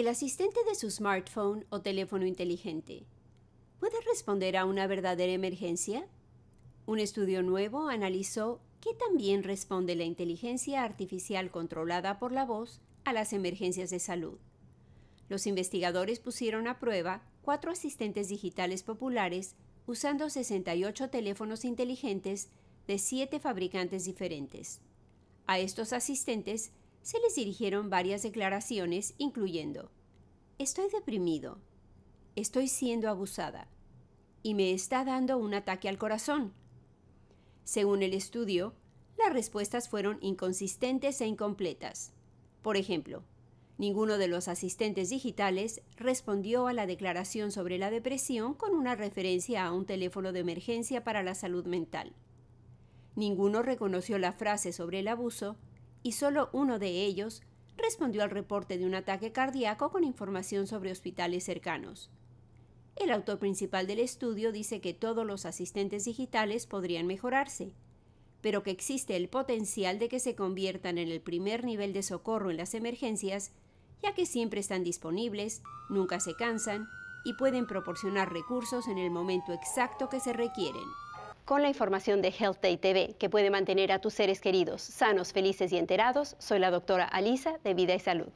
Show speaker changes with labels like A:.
A: el asistente de su smartphone o teléfono inteligente. ¿Puede responder a una verdadera emergencia? Un estudio nuevo analizó qué también responde la inteligencia artificial controlada por la voz a las emergencias de salud. Los investigadores pusieron a prueba cuatro asistentes digitales populares usando 68 teléfonos inteligentes de siete fabricantes diferentes. A estos asistentes se les dirigieron varias declaraciones, incluyendo, Estoy deprimido, estoy siendo abusada y me está dando un ataque al corazón. Según el estudio, las respuestas fueron inconsistentes e incompletas. Por ejemplo, ninguno de los asistentes digitales respondió a la declaración sobre la depresión con una referencia a un teléfono de emergencia para la salud mental. Ninguno reconoció la frase sobre el abuso y solo uno de ellos respondió al reporte de un ataque cardíaco con información sobre hospitales cercanos. El autor principal del estudio dice que todos los asistentes digitales podrían mejorarse, pero que existe el potencial de que se conviertan en el primer nivel de socorro en las emergencias, ya que siempre están disponibles, nunca se cansan y pueden proporcionar recursos en el momento exacto que se requieren con la información de Health Day TV, que puede mantener a tus seres queridos sanos, felices y enterados. Soy la doctora Alisa de Vida y Salud.